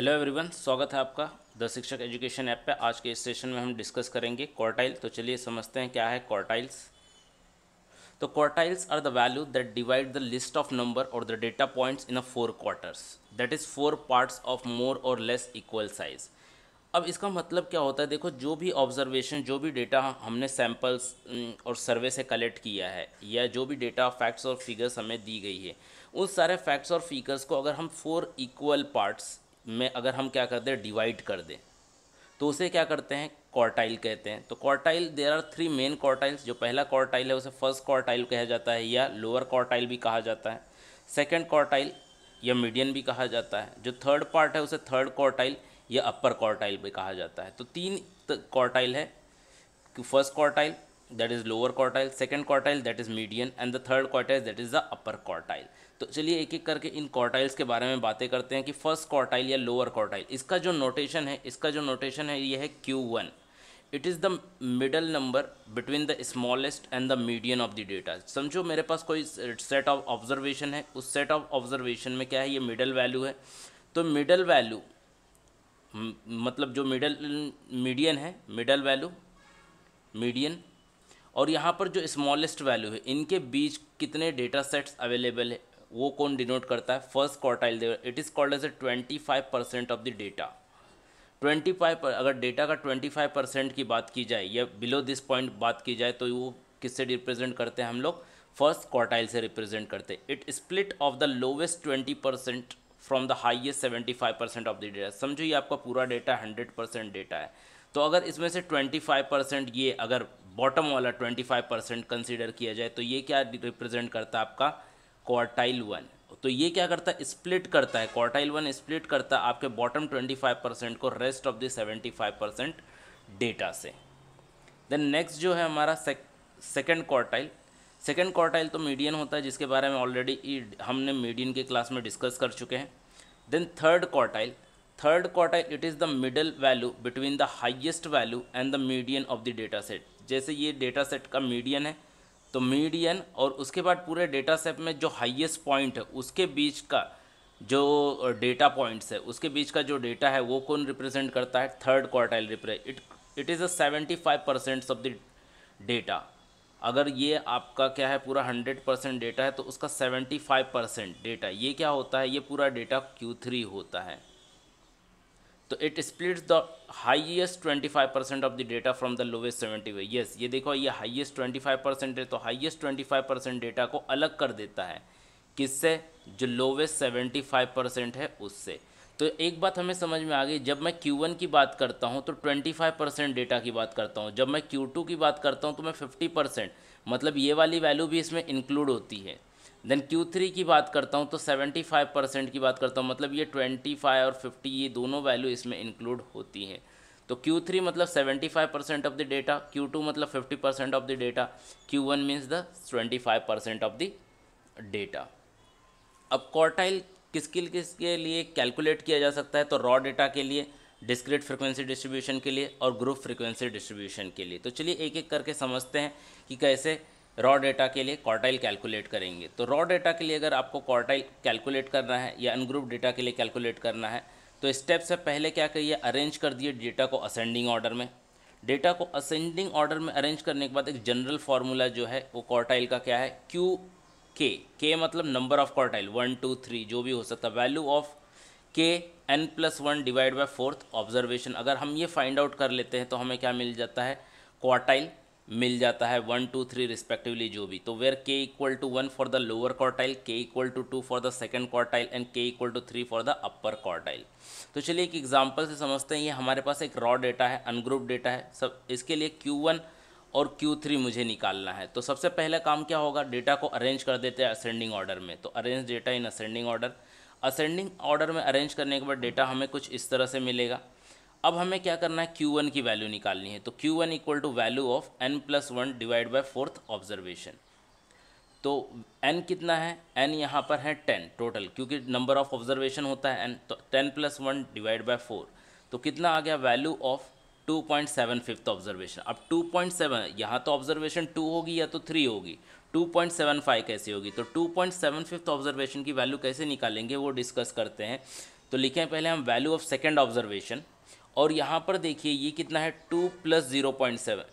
hello everyone स्वागत है आपका द शिक्षक एजुकेशन ऐप पे आज के इस सेशन में हम डिस्कस करेंगे क्वार्टाइल तो चलिए समझते हैं क्या है क्वार्टाइल्स तो quartiles are the value that divide the list of number और the data points in a four quarters that is four parts of more or less equal size अब इसका मतलब क्या होता है देखो जो भी ऑब्जर्वेशन जो भी डेटा हमने सैम्पल्स और सर्वे से कलेक्ट किया है या जो भी डेटा फैक्ट्स और फिगर्स हमें दी गई है उस सारे फैक्ट्स और फिगर्स को अगर हम फोर इक्वल पार्ट्स में अगर हम क्या कर दें डिवाइड कर दें तो उसे क्या करते हैं कॉर्टाइल कहते हैं तो quartile there are three main quartiles जो पहला कॉर्टाइल है उसे फर्स्ट कॉर्टाइल कहा जाता है या लोअर कॉर्टाइल भी कहा जाता है सेकेंड कॉर्टाइल या मीडियन भी कहा जाता है जो थर्ड पार्ट है उसे थर्ड कॉर्टाइल या अपर कॉर्टाइल भी कहा जाता है तो तीन कॉर्टाइल है first quartile that is lower quartile second quartile that is median and the third quartile that is the upper quartile तो चलिए एक एक करके इन क्वार्टाइल्स के बारे में बातें करते हैं कि फर्स्ट क्वार्टाइल या लोअर क्वार्टाइल इसका जो नोटेशन है इसका जो नोटेशन है ये है Q one it is the middle number between the smallest and the median of the data समझो मेरे पास कोई सेट ऑफ ऑब्जर्वेशन है उस सेट ऑफ ऑब्जर्वेशन में क्या है ये मिडल वैल्यू है तो मिडल वैल्यू मतलब जो मिडल मीडियन है मिडल वैल्यू मीडियन और यहाँ पर जो स्मॉलेस्ट वैल्यू है इनके बीच कितने डेटा सेट्स अवेलेबल है वो कौन डिनोट करता है first quartile it is called as a twenty five percent of the data twenty five अगर डेटा का ट्वेंटी फाइव परसेंट की बात की जाए या बिलो दिस पॉइंट बात की जाए तो वो किससे रिप्रेजेंट करते हैं हम लोग फर्स्ट क्वार्टाइल से रिप्रेजेंट करते हैं it split of the lowest twenty percent from the highest seventy five percent of the data समझो ये आपका पूरा डेटा हंड्रेड परसेंट डेटा है तो अगर इसमें से ट्वेंटी फाइव परसेंट ये अगर बॉटम वाला 25 परसेंट कंसिडर किया जाए तो ये क्या रिप्रेजेंट करता है आपका क्वार्टाइल वन तो ये क्या करता है स्प्लिट करता है क्वार्टाइल वन स्प्लिट करता है आपके बॉटम 25 परसेंट को rest of the 75 percent data से देन नेक्स्ट जो है हमारा सेकेंड क्वार्टाइल सेकेंड क्वार्टाइल तो मीडियन होता है जिसके बारे में ऑलरेडी हमने मीडियन के क्लास में डिस्कस कर चुके हैं then third quartile third quartile it is the middle value between the highest value and the median of the data set जैसे ये डेटा सेट का मीडियन है तो मीडियन और उसके बाद पूरे डेटा सेट में जो हाइएस्ट पॉइंट है उसके बीच का जो डेटा पॉइंट्स है उसके बीच का जो डेटा है वो कौन रिप्रेजेंट करता है third quartile represent it it is a seventy five percent of the data अगर ये आपका क्या है पूरा हंड्रेड परसेंट डेटा है तो उसका सेवेंटी फाइव परसेंट डेटा ये क्या होता है ये पूरा डेटा क्यू थ्री होता है तो it splits the twenty five percent of the data from the lowest seventy वे येस ये देखो ये ट्वेंटी फाइव परसेंट है तो ट्वेंटी फाइव परसेंट डेटा को अलग कर देता है किससे जो लोवेस्ट सेवेंटी फाइव परसेंट है उससे तो एक बात हमें समझ में आ गई जब मैं क्यू वन की बात करता हूँ तो ट्वेंटी फाइव परसेंट डेटा की बात करता हूँ जब मैं क्यू टू की बात करता हूँ तो मैं फिफ्टी परसेंट मतलब ये वाली वैल्यू भी इसमें इंक्लूड होती है देन Q3 की बात करता हूँ तो 75 परसेंट की बात करता हूँ मतलब ये 25 और 50 ये दोनों वैल्यू इसमें इंक्लूड होती हैं तो Q3 मतलब 75 percent of the data Q2 मतलब 50 percent of the data Q1 means the 25 percent of the data अब क्वार्टाइल किसके किसके लिए कैलकुलेट किया जा सकता है तो रॉ डेटा के लिए डिस्क्रीट फ्रिक्वेंसी डिस्ट्रीब्यूशन के लिए और ग्रुप फ्रिक्वेंसी डिस्ट्रीब्यूशन के लिए तो चलिए एक एक करके समझते हैं कि कैसे रॉ डेटा के लिए क्वार्टाइल कैलकुलेट करेंगे तो रॉ डेटा के लिए अगर आपको क्वार्टाइल कैलकुलेट करना है या अनग्रुप डेटा के लिए कैलकुलेट करना है तो स्टेप से पहले क्या करिए अरेंज कर दिए डेटा को असेंडिंग ऑर्डर में डेटा को असेंडिंग ऑर्डर में अरेंज करने के बाद एक जनरल फार्मूला जो है वो क्वार्टाइल का क्या है क्यू के के मतलब number of quartile one two three जो भी हो सकता है value of K N plus one divide by fourth observation अगर हम ये फाइंड आउट कर लेते हैं तो हमें क्या मिल जाता है क्वार्टाइल मिल जाता है वन टू थ्री रिस्पेक्टिवली जो भी तो where K equal to one for the lower quartile K equal to two for the second quartile and K equal to three for the upper quartile तो चलिए एक example से समझते हैं ये हमारे पास एक रॉ डेटा है अनग्रुप डेटा है सब इसके लिए क्यू वन और क्यू थ्री मुझे निकालना है तो सबसे पहला काम क्या होगा डेटा को अरेंज कर देते हैं असेंडिंग ऑर्डर में तो arrange data in ascending order ascending order में अरेंज करने के बाद डेटा हमें कुछ इस तरह से मिलेगा अब हमें क्या करना है क्यू वन की वैल्यू निकालनी है तो Q one equal to value of N plus one divide by fourth observation तो एन कितना है एन यहाँ पर है टेन टोटल क्योंकि नंबर ऑफ ऑब्जर्वेशन होता है एन तो ten plus one divide by four तो कितना आ गया value of two point seven fifth observation अब टू पॉइंट सेवन यहाँ तो ऑब्जर्वेशन टू होगी या तो थ्री होगी टू पॉइंट सेवन फाइव कैसे होगी तो two point seven fifth observation की वैल्यू कैसे निकालेंगे वो डिस्कस करते हैं तो लिखें पहले हम वैल्यू ऑफ सेकेंड ऑब्जर्वेशन और यहाँ पर देखिए ये कितना है two plus zero point seven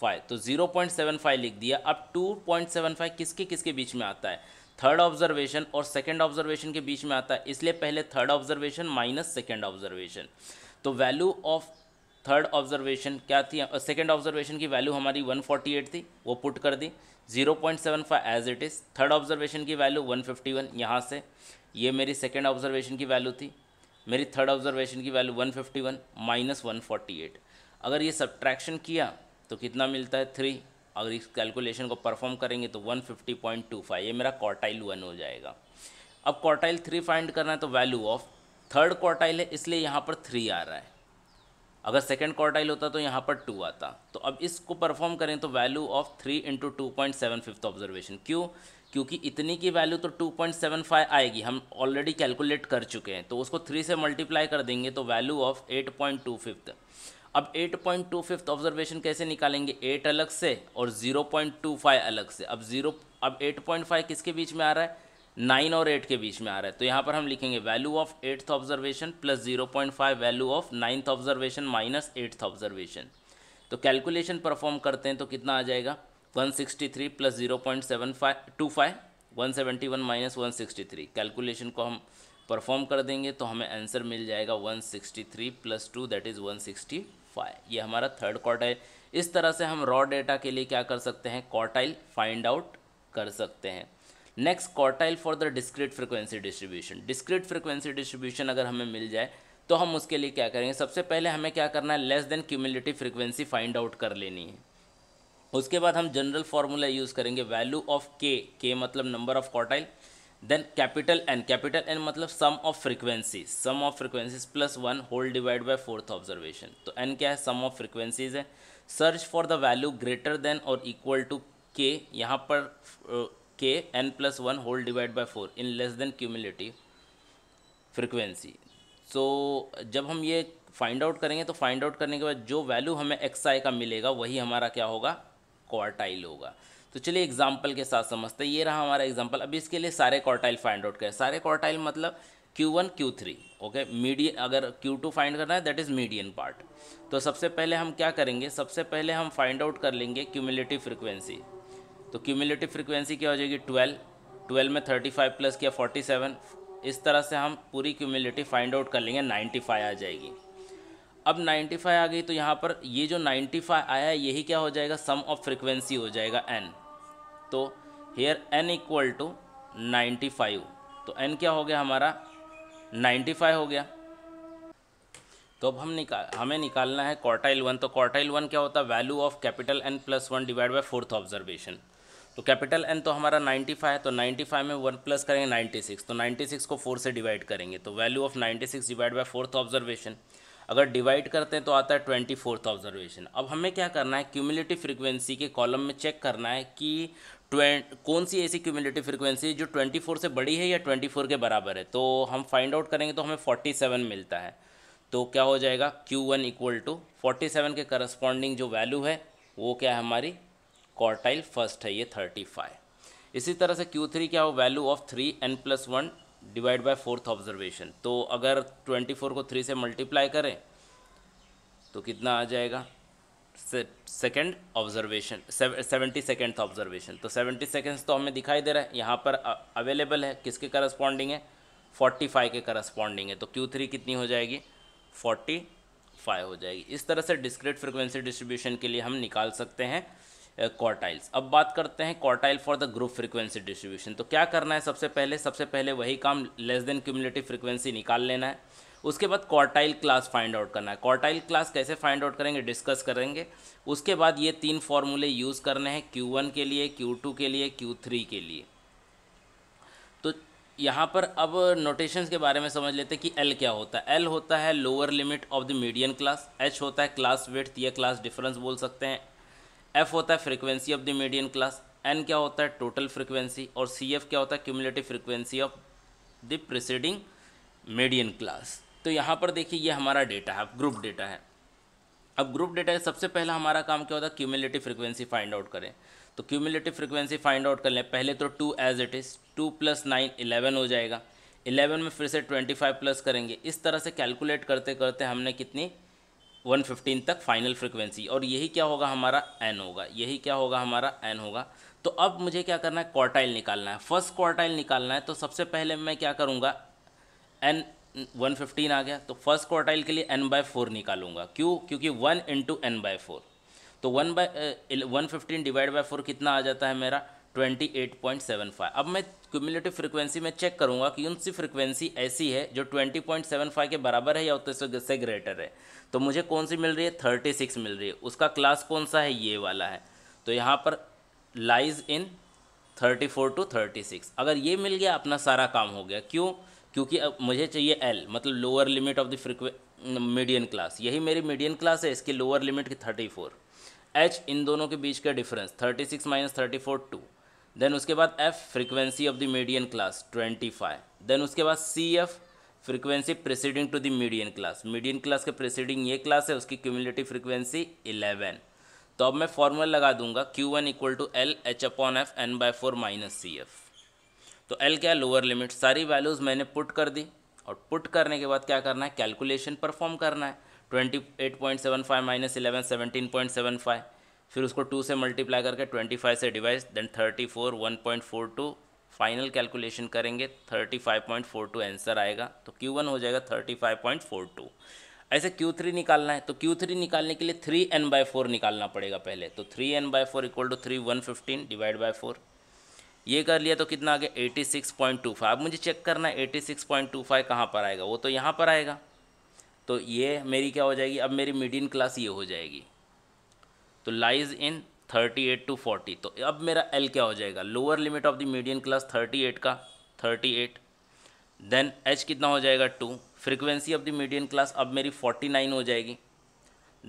five तो ज़ीरो पॉइंट सेवन फाइव लिख दिया अब टू पॉइंट सेवन फाइव किसके किसके बीच में आता है थर्ड ऑब्जर्वेशन और सेकेंड ऑब्जर्वेशन के बीच में आता है इसलिए पहले third observation minus second observation तो वैल्यू ऑफ थर्ड ऑब्जर्वेशन क्या थी सेकेंड ऑब्जर्वेशन की वैल्यू हमारी 148 थी वो पुट कर दी 0.75 as it is third observation की वैल्यू 151 यहाँ से ये मेरी सेकेंड ऑब्जर्वेशन की वैल्यू थी मेरी थर्ड ऑब्जर्वेशन की value 151 fifty one minus one अगर ये सब्ट्रैक्शन किया तो कितना मिलता है थ्री अगर इस कैलकुलेशन को परफॉर्म करेंगे तो 150.25 ये मेरा क्वार्टाइल वन हो जाएगा अब क्वार्टाइल थ्री फाइंड करना है तो वैल्यू ऑफ थर्ड क्वार्टाइल है इसलिए यहाँ पर थ्री आ रहा है अगर सेकेंड क्वार्टाइल होता तो यहाँ पर टू आता तो अब इसको परफॉर्म करें तो value of three into two point seven fifth observation क्यों क्योंकि इतनी की वैल्यू तो 2.75 आएगी हम ऑलरेडी कैलकुलेट कर चुके हैं तो उसको थ्री से मल्टीप्लाई कर देंगे तो value of eight point two fifth अब eight point two fifth observation कैसे निकालेंगे एट अलग से और ज़ीरो पॉइंट टू फाइव अलग से अब ज़ीरो अब एट पॉइंट फाइव किसके बीच में आ रहा है नाइन और एट के बीच में आ रहा है तो यहाँ पर हम लिखेंगे value of eighth observation plus zero point five value of ninth observation minus eighth observation तो कैलकुलेशन परफॉर्म करते हैं तो कितना आ जाएगा one sixty three plus zero point seven five two five one seventy one minus one sixty three calculation को हम perform कर देंगे तो हमें आंसर मिल जाएगा one sixty three plus two that is one sixty five ये हमारा थर्ड क्वार्टाइल इस तरह से हम रॉ डेटा के लिए क्या कर सकते हैं क्वार्टाइल फाइंड आउट कर सकते हैं next quartile for the discrete frequency distribution discrete frequency distribution अगर हमें मिल जाए तो हम उसके लिए क्या करेंगे सबसे पहले हमें क्या करना है less than cumulative frequency find out कर लेनी है उसके बाद हम जनरल फार्मूला यूज़ करेंगे वैल्यू ऑफ के के मतलब number of quartile then capital N capital N मतलब sum of frequency sum of frequencies plus one whole divide by fourth observation तो एन क्या है सम ऑफ फ्रीक्वेंसीज है search for the value greater than or equal to K यहाँ पर K N plus one whole divide by four in less than cumulative frequency so जब हम ये find out करेंगे तो फाइंड आउट करने के बाद जो वैल्यू हमें एक्स आई का मिलेगा वही हमारा क्या होगा क्वार्टाइल होगा तो चलिए एग्जाम्पल के साथ समझते हैं ये रहा हमारा एग्जाम्पल अब इसके लिए सारे क्वार्टाइल फाइंड आउट करें सारे क्वार्टाइल मतलब Q one Q three okay median अगर क्यू टू फाइंड करना है दैट इज़ मीडियन पार्ट तो सबसे पहले हम क्या करेंगे सबसे पहले हम फाइंड आउट कर लेंगे क्यूमिलेटिव फ्रिक्वेंसी तो क्यूमिलेटिव फ्रिक्वेंसी क्या हो जाएगी ट्वेल्व ट्वेल्व में थर्टी फाइव प्लस किया फोर्टी सेवन इस तरह से हम पूरी क्यूमिलेटिव फाइंड आउट कर लेंगे नाइन्टी फाइव आ जाएगी अब 95 आ गई तो यहाँ पर ये जो 95 आया है यही क्या हो जाएगा सम ऑफ फ्रिक्वेंसी हो जाएगा एन तो हेयर एन इक्वल टू 95 तो एन क्या हो गया हमारा 95 हो गया तो अब हम निकाल हमें निकालना है क्वार्टाइल वन तो क्वार्टाइल वन क्या होता है value of capital N plus one divide by fourth observation तो कैपिटल एन तो हमारा 95 है तो 95 में वन प्लस करेंगे 96 तो 96 को फोर से डिवाइड करेंगे तो value of 96 divide by fourth observation अगर डिवाइड करते हैं तो आता है ट्वेंटी फोर्थ ऑब्जर्वेशन अब हमें क्या करना है क्यूमिलेटिव फ्रिक्वेंसी के कॉलम में चेक करना है कि कौन सी ऐसी क्यूमिलेटिव फ्रिक्वेंसी जो ट्वेंटी फोर से बड़ी है या ट्वेंटी फोर के बराबर है तो हम फाइंड आउट करेंगे तो हमें फोर्टी सेवन मिलता है तो क्या हो जाएगा Q one equal to forty seven के करस्पॉन्डिंग जो वैल्यू है वो क्या है हमारी क्वार्टाइल फर्स्ट है ये थर्टी फाइव इसी तरह से क्यू थ्री क्या हो value of three N plus one divide by fourth observation तो अगर ट्वेंटी फोर को थ्री से मल्टीप्लाई करें तो कितना आ जाएगा सेकेंड ऑब्जर्वेशन सेवेंटी सेकेंड था ऑब्जर्वेशन तो सेवेंटी सेकेंड्स तो हमें दिखाई दे रहा है यहाँ पर अवेलेबल है किसके करस्पॉन्डिंग है फोर्टी फाइव के करस्पॉन्डिंग है तो क्यू थ्री कितनी हो जाएगी फोर्टी फाइव हो जाएगी इस तरह से डिस्क्रिट फ्रिक्वेंसी डिस्ट्रीब्यूशन के लिए हम निकाल सकते हैं क्वार्टाइल्स अब बात करते हैं quartile for the group frequency distribution तो क्या करना है सबसे पहले सबसे पहले वही काम लेस देन क्यूमुलेटिव फ्रीक्वेंसी निकाल लेना है उसके बाद क्वार्टाइल क्लास फाइंड आउट करना है क्वार्टाइल क्लास कैसे फाइंड आउट करेंगे डिस्कस करेंगे उसके बाद ये तीन फॉर्मूले यूज़ करने हैं क्यू वन के लिए क्यू टू के लिए क्यू थ्री के लिए तो यहाँ पर अब नोटेशन के बारे में समझ लेते हैं कि एल क्या होता है एल होता है lower limit of the median class H होता है क्लास विथ या क्लास डिफरेंस बोल सकते हैं एफ होता है frequency of the median class N क्या होता है टोटल फ्रीक्वेंसी और सी एफ क्या होता है cumulative frequency of the preceding median class तो यहाँ पर देखिए ये हमारा डेटा है ग्रुप डेटा है अब ग्रुप डेटा है सबसे पहला हमारा काम क्या होता है क्यूमुलेटिव फ्रीक्वेंसी फाइंड आउट करें तो क्यूमुलेटिव फ्रीक्वेंसी फाइंड आउट कर लें पहले तो two as it is two plus nine eleven हो जाएगा इलेवन में फिर से ट्वेंटी फाइव प्लस करेंगे इस तरह से कैलकुलेट करते करते हमने कितनी 115 तक फाइनल फ्रिक्वेंसी और यही क्या होगा हमारा एन होगा यही क्या होगा हमारा एन होगा तो अब मुझे क्या करना है क्वार्टाइल निकालना है फर्स्ट क्वार्टाइल निकालना है तो सबसे पहले मैं क्या करूँगा एन 115 आ गया तो फर्स्ट क्वार्टाइल के लिए एन बाय फोर निकालूंगा क्यों क्योंकि one into N by four तो one by one fifteen divide by four कितना आ जाता है मेरा twenty eight point seven five अब मैं क्यूमुलेटिव फ्रीक्वेंसी में चेक करूंगा कि उन सी फ्रीक्वेंसी ऐसी है जो ट्वेंटी पॉइंट सेवन फाइव के बराबर है या उससे से ग्रेटर है तो मुझे कौन सी मिल रही है थर्टी सिक्स मिल रही है उसका क्लास कौन सा है ये वाला है तो यहाँ पर lies in thirty four to thirty six अगर ये मिल गया अपना सारा काम हो गया क्यों क्योंकि अब मुझे चाहिए एल मतलब lower limit of the frequency median class यही मेरी मीडियन क्लास है इसकी लोअर लिमिट की थर्टी फोर एच इन दोनों के बीच का difference thirty six minus thirty four two then उसके बाद F frequency of the median class twenty five then उसके बाद C F frequency preceding to the median class median class के प्रेसिडिंग ये क्लास है उसकी क्यूमुलेटिव फ्रीक्वेंसी इलेवन तो अब मैं फॉर्मूला लगा दूंगा Q one equal to L H upon F N by four minus C F तो एल क्या लोअर लिमिट सारी वैल्यूज़ मैंने पुट कर दी और पुट करने के बाद क्या करना है कैलकुलेशन परफॉर्म करना है twenty eight point seven five minus eleven seventeen point seven five फिर उसको टू से मल्टीप्लाई करके ट्वेंटी फाइव से divide then thirty four one point four two final calculation करेंगे thirty five point four two answer आएगा तो Q one हो जाएगा thirty five point four two ऐसे क्यू थ्री निकालना है तो क्यू थ्री निकालने के लिए थ्री एन बाय फोर निकालना पड़ेगा पहले तो three N by four equal to three one fifteen divide by four ये कर लिया तो कितना आ गया eighty six point two five अब मुझे चेक करना है eighty six point two five कहाँ पर आएगा वो तो यहाँ पर आएगा तो ये मेरी क्या हो जाएगी अब मेरी मिडिन क्लास ये हो जाएगी तो लाइज इन 38 टू 40 तो अब मेरा एल क्या हो जाएगा lower limit of the median class 38 का 38 देन एच कितना हो जाएगा two frequency of the median class अब मेरी 49 हो जाएगी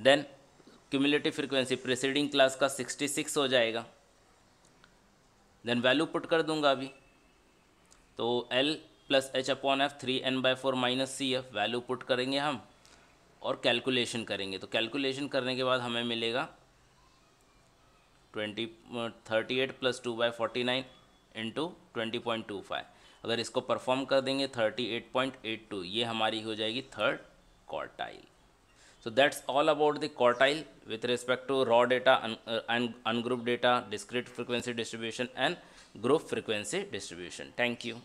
then cumulative frequency preceding class का 66 हो जाएगा देन वैल्यू पुट कर दूंगा अभी तो L plus H upon F three N by four minus C F value put करेंगे हम और कैलकुलेशन करेंगे तो कैलकुलेशन करने के बाद हमें मिलेगा twenty thirty eight plus two by forty nine into twenty point two five अगर इसको परफॉर्म कर देंगे thirty eight eight point two ये हमारी हो जाएगी third quartile so that's all about the quartile with respect to raw data and ungroup data discrete frequency distribution and group frequency distribution thank you